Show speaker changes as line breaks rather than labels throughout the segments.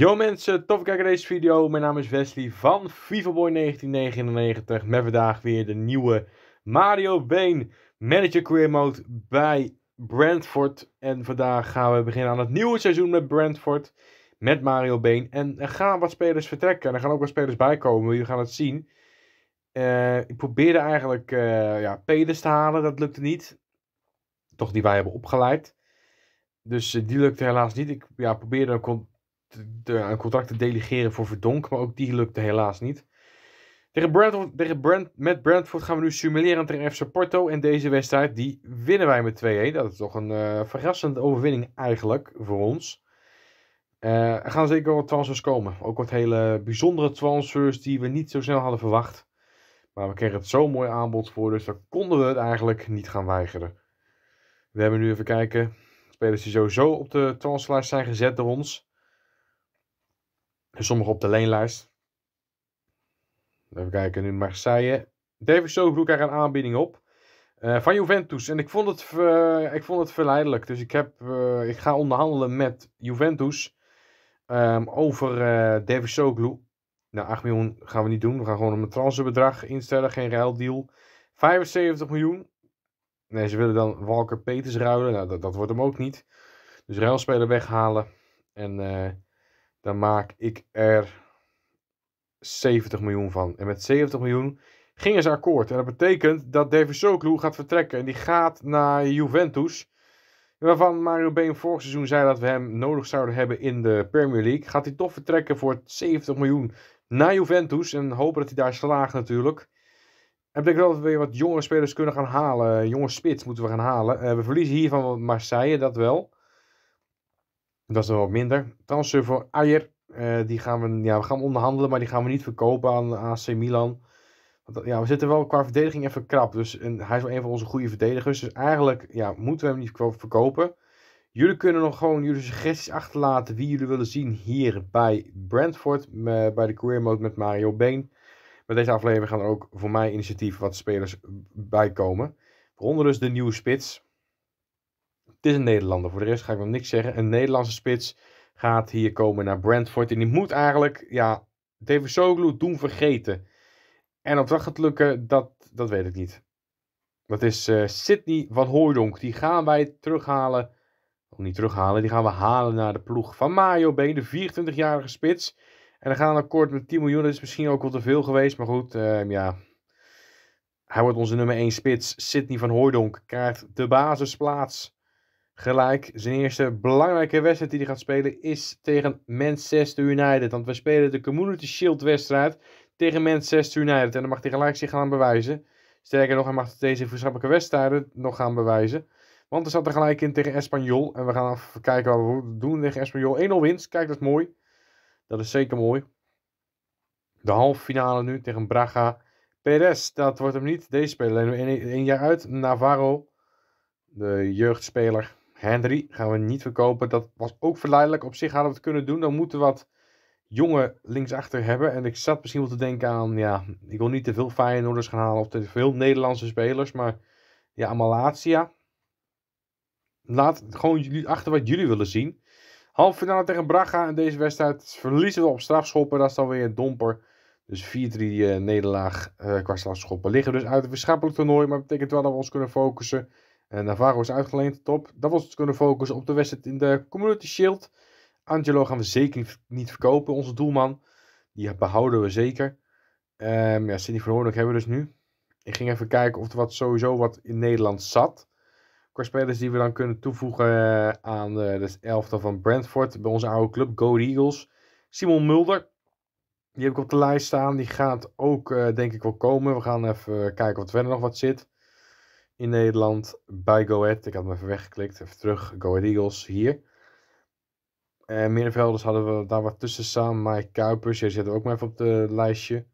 Yo mensen, tof kijken naar deze video. Mijn naam is Wesley van Boy 1999 met vandaag weer de nieuwe Mario Been Manager Career Mode bij Brentford. En vandaag gaan we beginnen aan het nieuwe seizoen met Brentford, met Mario Been. En er gaan wat spelers vertrekken, en er gaan ook wat spelers bijkomen, jullie gaan het zien. Eh, ik probeerde eigenlijk uh, ja, Peders te halen, dat lukte niet. Toch die wij hebben opgeleid. Dus eh, die lukte helaas niet. Ik ja, probeerde een een eh, contract te delegeren voor Verdonk, maar ook die lukte helaas niet. Tegen tegen Brand, met Brentford gaan we nu simuleren tegen FC Porto. En deze wedstrijd die winnen wij met 2-1. Dat is toch een eh, verrassende overwinning eigenlijk voor ons. Eh, er gaan zeker wat transfers komen. Ook wat hele bijzondere transfers die we niet zo snel hadden verwacht. Maar we kregen het zo'n mooi aanbod voor, dus daar konden we het eigenlijk niet gaan weigeren. We hebben nu even kijken. Spelers die sowieso op de transferlijst zijn gezet door ons. En dus sommigen op de leenlijst. Even kijken, nu Marseille. Davis vroeg krijgt een aanbieding op. Eh, van Juventus. En ik vond het, ik vond het verleidelijk. Dus ik, heb, eh, ik ga onderhandelen met Juventus ehm, over uh, eh, Soglu. Nou, 8 miljoen gaan we niet doen. We gaan gewoon een transferbedrag instellen. Geen ruildeal. 75 miljoen. Nee, ze willen dan Walker Peters ruilen. Nou, dat, dat wordt hem ook niet. Dus ruilspeler weghalen. En dan maak ik er 70 miljoen van. En met 70 miljoen gingen ze akkoord. En dat betekent dat David Soklu gaat vertrekken. En die gaat naar Juventus. Waarvan Mario Been vorig seizoen zei dat we hem nodig zouden hebben in de Premier League. Gaat hij toch vertrekken voor 70 miljoen naar Juventus. En hopen dat hij daar slaagt natuurlijk. En betekent wel dat we weer wat jonge spelers kunnen gaan halen. Jonge spits moeten we gaan halen. Eh, we verliezen hiervan Marseille, dat wel. Dat is wel wat minder. Transfer voor Ayer. die gaan we, ja, we gaan onderhandelen, maar die gaan we niet verkopen aan AC Milan. Want, ja, we zitten wel qua verdediging even krap. Dus hij is wel een van onze goede verdedigers. Dus eigenlijk ja, moeten we hem niet verkopen. Jullie kunnen nog gewoon jullie suggesties achterlaten wie jullie willen zien hier bij Brentford. Eh, bij de career mode met Mario Been. Met deze aflevering gaan er ook voor mij initiatief wat spelers bij komen. Waaronder dus de nieuwe spits. Het is een Nederlander. Voor de rest ga ik nog niks zeggen. Een Nederlandse spits gaat hier komen naar Brentford. En die moet eigenlijk, ja, David Soglu doen vergeten. En of dat gaat lukken, dat, dat weet ik niet. Dat is uh, eh, Sydney van Hooydonk. Die gaan wij terughalen. Of niet terughalen, die gaan we halen naar de ploeg van Mario Been, de 24-jarige spits. En dan gaan we akkoord met 10 miljoen. Dat is misschien ook wel te veel geweest, maar goed, ehm, ja. Hij wordt onze nummer 1 spits. Sydney van Hooydonk krijgt de basisplaats gelijk. Zijn eerste belangrijke wedstrijd die hij gaat spelen is tegen Manchester United. Want we spelen de Community Shield wedstrijd tegen Manchester United. En dan mag hij gelijk zich gaan bewijzen. Sterker nog, hij mag deze vriendschappelijke wedstrijden nog gaan bewijzen. Want er zat er gelijk in tegen Espanyol. En we gaan even kijken wat we doen tegen Espanyol. 1-0 winst. Kijk, dat is mooi. Dat is zeker mooi. De halve finale nu tegen Braga. Perez, dat wordt hem niet. Deze speler alleen één jaar uit. Navarro, de jeugdspeler. Henry gaan we niet verkopen. Dat was ook verleidelijk. Op zich hadden we het kunnen doen. Dan moeten we wat jonge linksachter hebben. En ik zat misschien wel te denken aan... Ja, ik wil niet te veel Feyenoorders gaan halen. Of te veel Nederlandse spelers. Maar ja, Malatia. Laat gewoon jullie achter wat jullie willen zien. Half finale tegen Braga. En deze wedstrijd verliezen we op strafschoppen. Dat is dan weer een domper. Dus 4-3 eh, nederlaag uh, qua strafschoppen. Liggen dus uit het wisschappelijk toernooi. Maar dat betekent wel dat we ons kunnen focussen en Navarro is uitgeleend, top. Dat was het kunnen focussen op de wedstrijd in de Community Shield. Angelo gaan we zeker niet verkopen, onze doelman. Die behouden we zeker. Um, ja, Cindy hebben we dus nu. Ik ging even kijken of er wat, sowieso wat in Nederland zat. Qua spelers die we dan kunnen toevoegen eh, aan de, eh, de elftal van Brentford. Bij onze oude club, Go Eagles. Simon Mulder. Die heb ik op de lijst staan. Die gaat ook, eh, denk ik, wel komen. We gaan even kijken of er verder nog wat zit in Nederland bij Goed, Ik had hem even weggeklikt, even terug. Goed Eagles hier. En eh, middenvelders hadden we daar wat tussen samen. Mike Kuipers, jij zetten ook maar even op de lijstje.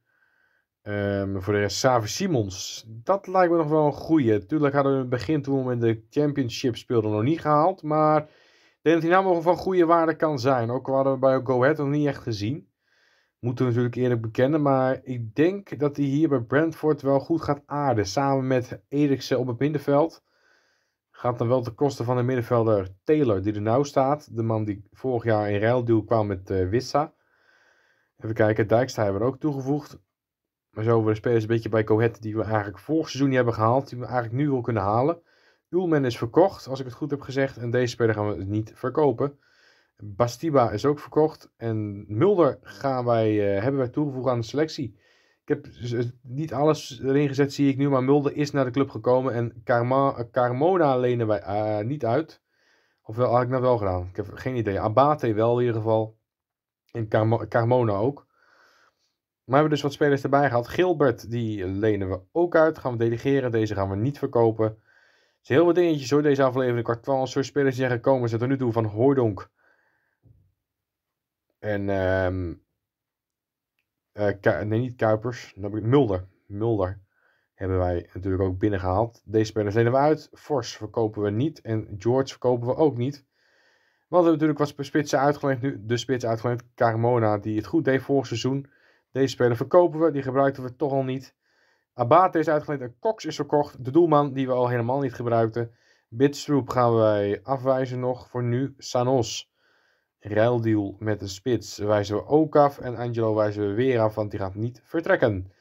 Ehm, voor de rest, Savi Simons. Dat lijkt me nog wel een goeie. Tuurlijk hadden we in het begin, toen we in de championship speelden, nog niet gehaald. Maar ik denk dat hij nou wel van goede waarde kan zijn. Ook hadden we bij Go Ahead nog niet echt gezien moeten we natuurlijk eerlijk bekennen. Maar ik denk dat hij hier bij Brentford wel goed gaat aarden. Samen met Eriksen op het middenveld. Gaat dan wel ten koste van de middenvelder Taylor, die er nou staat. De man die vorig jaar in ruilduw kwam met eh, Wissa. Even kijken, Dijkstra hebben we er ook toegevoegd. Maar zo hebben we de spelers een beetje bij Cohet die we eigenlijk vorig seizoen niet hebben gehaald. Die we eigenlijk nu wel kunnen halen. Ulmen is verkocht, als ik het goed heb gezegd. En deze speler gaan we dus niet verkopen. Bastiba is ook verkocht. En Mulder gaan wij, eh, hebben wij toegevoegd aan de selectie. Ik heb niet alles erin gezet, zie ik nu. Maar Mulder is naar de club gekomen. En Carmona lenen wij eh, niet uit. Ofwel had ik dat nou wel gedaan. Ik heb geen idee. Abate wel in ieder geval. En Carmona ook. Maar we hebben dus wat spelers erbij gehad. Gilbert, die lenen we ook uit. Gaan we delegeren. Deze gaan we niet verkopen. Het is heel wat dingetjes hoor, deze aflevering. Quartal soort spelers die zijn gekomen. Zet er nu toe van Hoordonk. En ehm, eh, nee, niet Kuipers, Mulder. Mulder hebben wij natuurlijk ook binnengehaald. Deze spelers lenen we uit. Fors verkopen we niet. En George verkopen we ook niet. We hebben natuurlijk wat spitsen uitgeleend nu. De spits uitgeleend, Carmona, die het goed deed vorig seizoen. Deze speler verkopen we, die gebruikten we toch al niet. Abate is uitgeleend en Cox is verkocht. De doelman die we al helemaal niet gebruikten. Bitstroop gaan wij afwijzen nog voor nu. Sanos ruildeal met de spits wijzen we ook af. En Angelo wijzen we weer af, want die gaat niet vertrekken.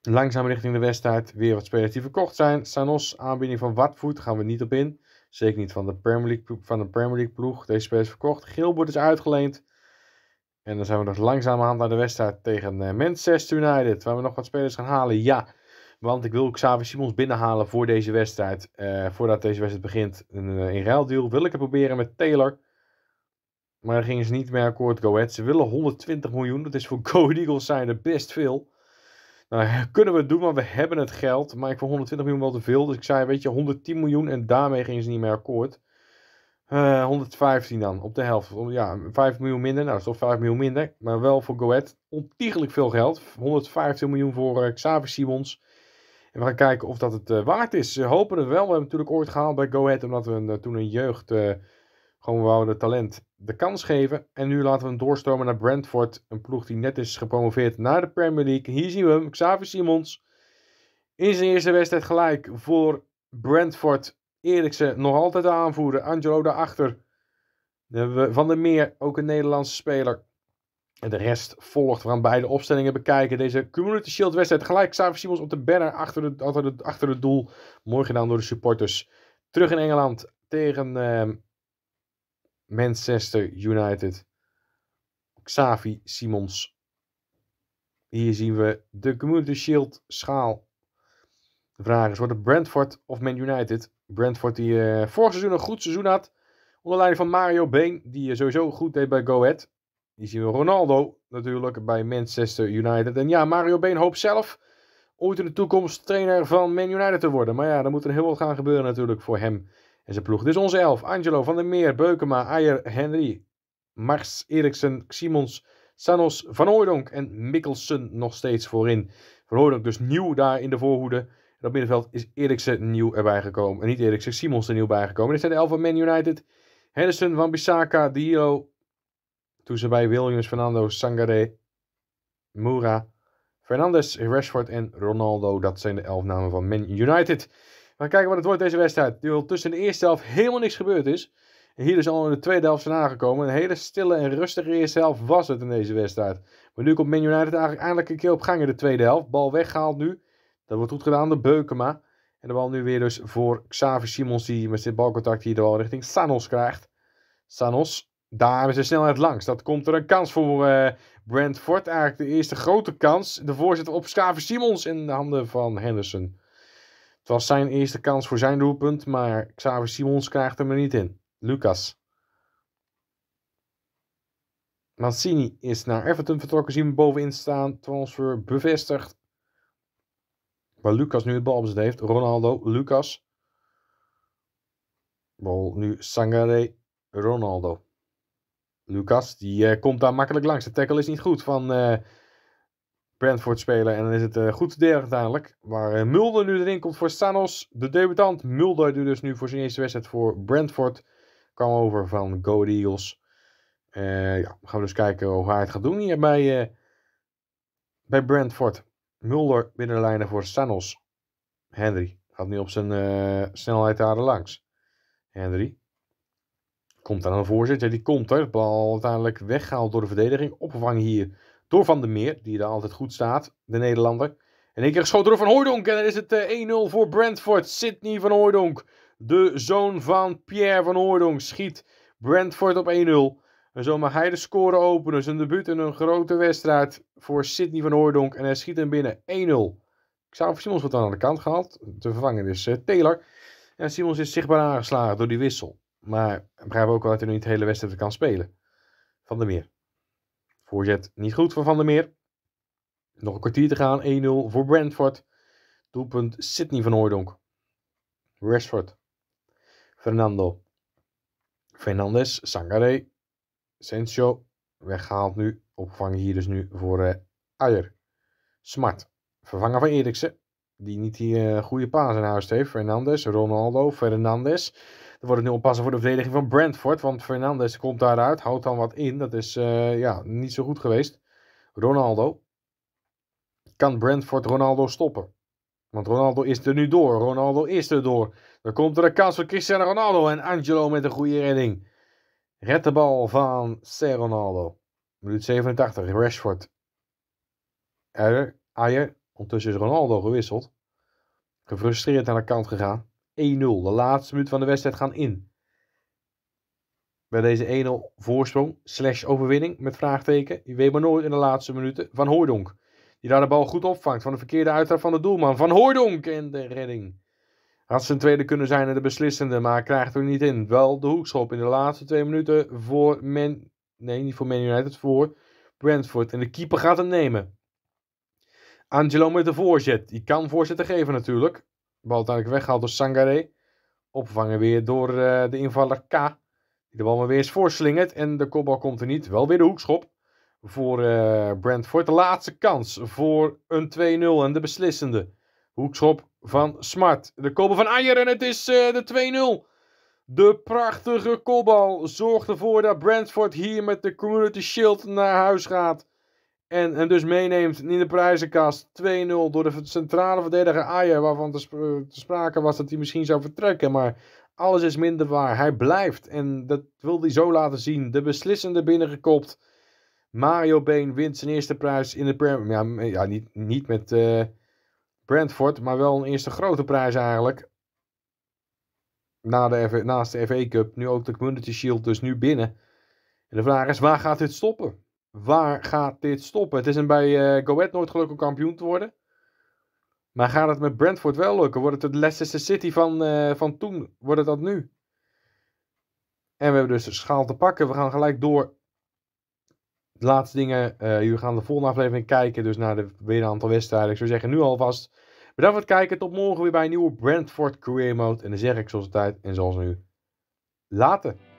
Langzaam richting de wedstrijd. Weer wat spelers die verkocht zijn. Sanos, aanbieding van Watford, gaan we niet op in. Zeker niet van de Premier League, van de Premier League ploeg. Deze spelers verkocht. Gilbert is uitgeleend. En dan zijn we nog langzamerhand naar de wedstrijd tegen eh, Manchester United. Waar we nog wat spelers gaan halen. Ja, want ik wil Xavier Simons binnenhalen voor deze wedstrijd. Eh, voordat deze wedstrijd begint. Een, eh, in wil ik het proberen met Taylor. Maar daar gingen ze niet mee akkoord, Go Ahead. Ze willen 120 miljoen. Dat is voor Go Eagles zijn er best veel. Nou, kunnen we het doen, maar we hebben het geld. Maar ik vond 120 miljoen wel te veel. Dus ik zei, weet je, 110 miljoen. En daarmee gingen ze niet meer akkoord. 115 eh, dan, op de helft. Ja, 5 miljoen minder. Nou, dat is toch 5 miljoen minder. Maar wel voor Goed. Ontiegelijk veel geld. 115 miljoen voor eh, Xavier Simons. En we gaan kijken of dat het eh, waard is. Ze hopen het wel. We hebben het natuurlijk ooit gehaald bij Goed. Omdat we toen een jeugd... gewoon wouden talent de kans geven. En nu laten we hem doorstromen naar Brentford. Een ploeg die net is gepromoveerd naar de Premier League. Hier zien we hem, Xavier Simons. In zijn eerste wedstrijd gelijk voor Brentford. Eriksen nog altijd aanvoeren. Angelo daarachter. Van der Meer, ook een Nederlandse speler. En de rest volgt. We gaan beide opstellingen bekijken. Deze Community Shield wedstrijd. Gelijk Xavier Simons op de banner achter het, achter het, achter het doel. Mooi gedaan door de supporters. Terug in Engeland tegen... Ehm, Manchester United. Xavi Simons. Hier zien we de Community Shield schaal. De vraag is, wordt het Brentford of Man United? Brentford die uh, vorig seizoen een goed seizoen had. Onder leiding van Mario Been, die eh, sowieso goed deed bij Go Ahead. Hier zien we Ronaldo natuurlijk bij Manchester United. En ja, Mario Been hoopt zelf ooit in de toekomst trainer van Man United te worden. Maar ja, er moet er heel wat gaan gebeuren natuurlijk voor hem. En zijn ploeg. Dus onze elf. Angelo, Van der Meer, Beukema, Ayer, Henry, Mars, Eriksen, Simons, Sanos, Van Hooydonk en Mikkelsen nog steeds voorin. Van Hooydonk dus nieuw daar in de voorhoede. En op middenveld is Eriksen nieuw erbij gekomen. En niet Eriksen, Simons er nieuw bij gekomen. Dit zijn de elf van Man United. Henderson, Van Bissaka, Dio. Toen ze bij Williams, Fernando, Sangare, Moura, Fernandes, Rashford en Ronaldo. Dat zijn de elf namen van Man United gaan kijken wat het wordt deze wedstrijd. Die al tussen de eerste helft helemaal niks gebeurd is. En hier dus al in de tweede helft zijn aangekomen. Een hele stille en rustige eerste helft was het in deze wedstrijd. Maar nu komt Man United eigenlijk eindelijk een keer op gang in de tweede helft. Bal weggehaald nu. Dat wordt goed gedaan door Beukema. En de bal nu weer dus voor Xavi Simons die met zijn balcontact hier de bal richting Sanos krijgt. Sanos, daar is de snelheid langs. Dat komt er een kans voor uh, Brentford. Eigenlijk de eerste grote kans. De voorzitter op Xavi Simons in de handen van Henderson. Het was zijn eerste kans voor zijn doelpunt, maar Xavier Simons krijgt hem er niet in. Lucas. Mancini is naar Everton vertrokken, zien we bovenin staan. Transfer bevestigd. Waar Lucas nu het bezit heeft. Ronaldo, Lucas. Bal nu Sangare, Ronaldo. Lucas, die eh, komt daar makkelijk langs. De tackle is niet goed van... Eh, Brentford spelen. En dan is het uh, goed verdedigd dadelijk. Waar eh, Mulder nu erin komt voor Sanos. De debutant Mulder doet dus nu voor zijn eerste wedstrijd voor Brentford. Kwam over van Go Eagles. Uh, ja, gaan we dus kijken hoe hij het gaat doen hier bij, bij Brentford. Mulder binnenlijnen voor Sanos. Henry gaat nu op zijn snelheid daar langs. Henry komt aan een voorzet. Ja, die komt er. Bal uiteindelijk weggehaald door de verdediging. Opgevangen hier door Van der Meer, die er altijd goed staat, de Nederlander. En één keer geschoten door Van Hooydonk. En dan is het eh, 1-0 voor Brentford. Sydney Van Hooydonk, de zoon van Pierre Van Hooydonk, schiet Brentford op 1-0. En zo mag hij de score openen. Zijn debuut in een grote wedstrijd voor Sydney van Hooydonk. En hij schiet hem binnen 1-0. Ik zou Simons wat aan de kant gehaald. Te vervangen is eh, Taylor. En Simons is zichtbaar aangeslagen door die wissel. Maar we begrijpen ook wel dat hij nu niet de hele wedstrijd kan spelen. Van der Meer. Voorzet niet goed van Van der Meer. Nog een kwartier te gaan. 1-0 voor Brentford. Doelpunt Sydney van Hooydonk. Rashford. Fernando. Fernandes. Sangare Sensio. Weggehaald nu. Opvangen hier dus nu voor uh, eh, Ayer. Smart. Vervanger van Eriksen. Die niet die eh, goede paas in huis heeft. Fernandes. Ronaldo. Fernandes wordt het nu oppassen voor de verdediging van Brentford. Want Fernandes komt daaruit, houdt dan wat in. Dat is eh, ja, niet zo goed geweest. Ronaldo. Kan Brentford Ronaldo stoppen? Want Ronaldo is er nu door. Ronaldo is er door. Dan komt er een kans voor Cristiano Ronaldo. En Angelo met een goede redding. Red de bal van C. Ronaldo. Minuut 87. Rashford. er Eier. Ondertussen is Ronaldo gewisseld. Gefrustreerd naar de kant gegaan. 1-0. De laatste minuut van de wedstrijd gaan in. Bij deze 1-0 voorsprong slash overwinning met vraagteken. Je weet maar nooit in de laatste minuten van Hoordonk. Die daar de bal goed opvangt van de verkeerde uiteraard van de doelman. Van Hoordonk. en de redding. Had zijn tweede kunnen zijn en de beslissende, maar krijgt er niet in. Wel de hoekschop in de laatste twee minuten voor Nee, niet voor Man United, voor Brentford. En de keeper gaat hem nemen. Angelo met de voorzet. Die kan voorzetten geven natuurlijk bal uiteindelijk weggehaald door Sangare. Opvangen weer door eh, de invaller K. Die de bal maar weer eens voorslingert. En de kopbal komt er niet. Wel weer de hoekschop voor uh, Brentford. De laatste kans voor een 2-0 en de beslissende. Hoekschop van Smart. De kopbal van Ayer en het is eh, de 2-0. De prachtige kopbal zorgt ervoor dat Brentford hier met de Community Shield naar huis gaat. En, en dus meeneemt in de prijzenkast 2-0 door de centrale verdediger Ayer. Waarvan te, sp eh, sprake was dat hij misschien zou vertrekken. Maar alles is minder waar. Hij blijft. En dat wil hij zo laten zien. De beslissende binnengekopt. Mario Been wint zijn eerste prijs in de Premier Ja, ja niet, niet met uh, Brentford. Maar wel een eerste grote prijs eigenlijk. Na de, naast de FA Cup. Nu ook de Community Shield. Dus nu binnen. En de vraag is, waar gaat dit stoppen? Waar gaat dit stoppen? Het is hem bij uh, eh, Goed nooit gelukkig om kampioen te worden. Maar gaat het met Brentford wel lukken? Wordt het de Leicester City van, eh, van toen? Wordt het dat nu? En we hebben dus schaal te pakken. We gaan gelijk door. De laatste dingen. Uh, jullie gaan de volgende aflevering kijken. Dus naar de, weer een aantal wedstrijden. Ik zou zeggen nu alvast. Bedankt voor het kijken. Tot morgen weer bij een nieuwe Brentford Career Mode. En dan zeg ik zoals altijd tijd en zoals nu. Later.